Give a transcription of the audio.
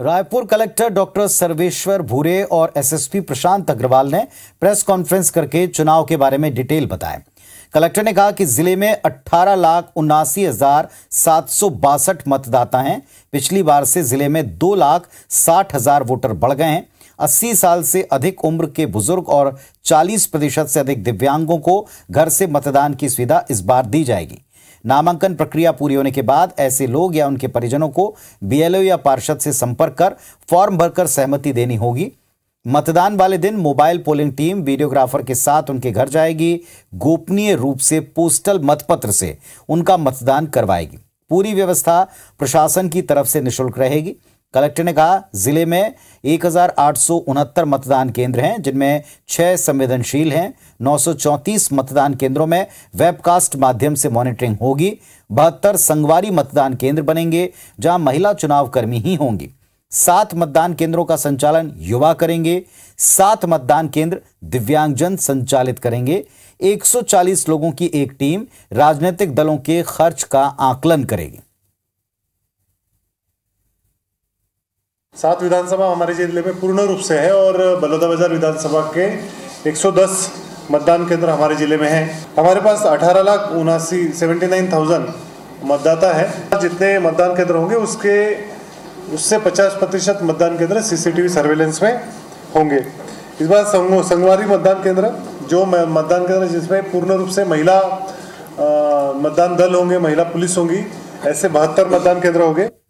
Raipur collector doctor Sarveshwar भूरे और SSP प्रशांत अग्रवाल ने प्रेस कॉन्फ्रेंस करके चुनाव के बारे में डिटेल बताया कलेक्टर ने कहा कि जिले में अट्ठारह लाख उन्नासी हजार सात सौ बासठ मतदाता हैं पिछली बार से जिले में दो लाख साठ हजार वोटर बढ़ गए हैं अस्सी साल से अधिक उम्र के बुजुर्ग और चालीस प्रतिशत से अधिक दिव्यांगों को घर से मतदान की सुविधा इस बार दी जाएगी नामांकन प्रक्रिया पूरी होने के बाद ऐसे लोग या उनके परिजनों को बीएलओ या पार्षद से संपर्क कर फॉर्म भरकर सहमति देनी होगी मतदान वाले दिन मोबाइल पोलिंग टीम वीडियोग्राफर के साथ उनके घर जाएगी गोपनीय रूप से पोस्टल मतपत्र से उनका मतदान करवाएगी पूरी व्यवस्था प्रशासन की तरफ से निःशुल्क रहेगी कलेक्टर ने कहा जिले में एक मतदान केंद्र हैं जिनमें छह संवेदनशील हैं 934 मतदान केंद्रों में वेबकास्ट माध्यम से मॉनिटरिंग होगी बहत्तर संगवारी मतदान केंद्र बनेंगे जहां महिला चुनाव कर्मी ही होंगी सात मतदान केंद्रों का संचालन युवा करेंगे सात मतदान केंद्र दिव्यांगजन संचालित करेंगे 140 लोगों की एक टीम राजनीतिक दलों के खर्च का आकलन करेगी सात विधानसभा हमारे जिले में पूर्ण रूप से है और बलौदाबाजार विधानसभा के 110 मतदान केंद्र हमारे जिले में है हमारे पास अठारह लाख उनासी सेवेंटी नाइन थाउजेंड मतदाता है जितने मतदान केंद्र होंगे उसके उससे 50 प्रतिशत मतदान केंद्र सीसीटीवी सर्वेलेंस में होंगे इस बार संगवारी मतदान केंद्र जो मतदान केंद्र जिसमें पूर्ण रूप से महिला मतदान दल होंगे महिला पुलिस होंगी ऐसे बहत्तर मतदान केंद्र होंगे